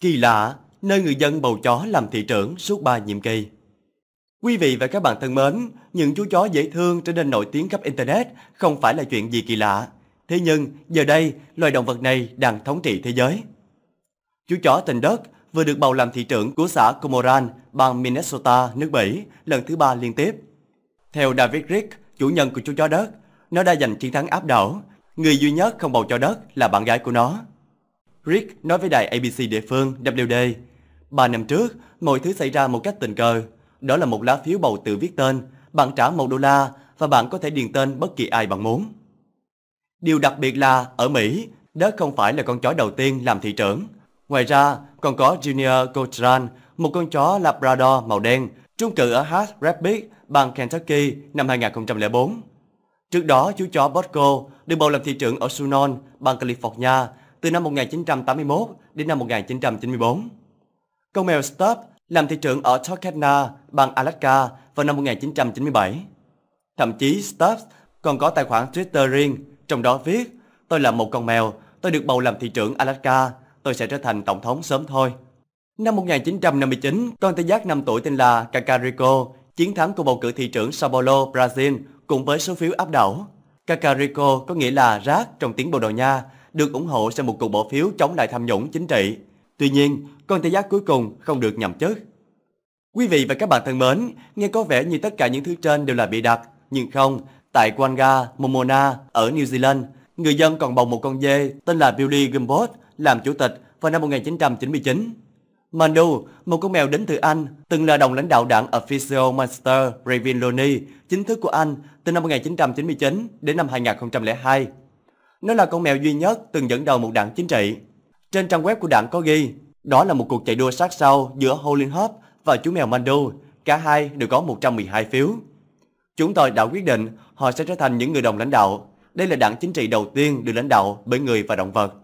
Kỳ lạ, nơi người dân bầu chó làm thị trưởng suốt 3 nhiệm kỳ. Quý vị và các bạn thân mến, những chú chó dễ thương trở nên nổi tiếng khắp Internet không phải là chuyện gì kỳ lạ. Thế nhưng, giờ đây, loài động vật này đang thống trị thế giới. Chú chó tình đất vừa được bầu làm thị trưởng của xã Comoran, bang Minnesota, nước Mỹ, lần thứ ba liên tiếp. Theo David Rick, chủ nhân của chú chó đất, nó đã giành chiến thắng áp đảo. Người duy nhất không bầu cho đất là bạn gái của nó. Rick nói với đài ABC địa phương WD. Ba năm trước, mọi thứ xảy ra một cách tình cờ. Đó là một lá phiếu bầu tự viết tên, bạn trả một đô la và bạn có thể điền tên bất kỳ ai bạn muốn. Điều đặc biệt là ở Mỹ, đó không phải là con chó đầu tiên làm thị trưởng. Ngoài ra, còn có Junior Cochran, một con chó Labrador màu đen, trúng cử ở Hart Rapids, bang Kentucky năm 2004. Trước đó, chú chó Bosco được bầu làm thị trưởng ở Sunon, bang California từ năm 1981 đến năm 1994. Con mèo Stubb làm thị trưởng ở Talkeetna, bang Alaska vào năm 1997. Thậm chí Stubbs còn có tài khoản Twitter riêng, trong đó viết Tôi là một con mèo, tôi được bầu làm thị trưởng Alaska, tôi sẽ trở thành tổng thống sớm thôi. Năm 1959, con tê giác 5 tuổi tên là Kakariko chiến thắng cuộc bầu cử thị trưởng Sao Paulo, Brazil cùng với số phiếu áp đảo. Kakariko có nghĩa là rác trong tiếng Bồ Đào Nha được ủng hộ sau một cuộc bỏ phiếu chống lại tham nhũng chính trị. Tuy nhiên, con tê giác cuối cùng không được nhậm chức. Quý vị và các bạn thân mến, nghe có vẻ như tất cả những thứ trên đều là bị đặt, nhưng không, tại Wanga, Momona ở New Zealand, người dân còn bầu một con dê tên là Billy Gumbot làm chủ tịch vào năm 1999. Mandu, một con mèo đến từ Anh, từng là đồng lãnh đạo đảng Official Monster Raven Loney, chính thức của Anh từ năm 1999 đến năm 2002. Nó là con mèo duy nhất từng dẫn đầu một đảng chính trị. Trên trang web của đảng có ghi, đó là một cuộc chạy đua sát sao giữa Holin Hub và chú mèo Mandu. Cả hai đều có 112 phiếu. Chúng tôi đã quyết định họ sẽ trở thành những người đồng lãnh đạo. Đây là đảng chính trị đầu tiên được lãnh đạo bởi người và động vật.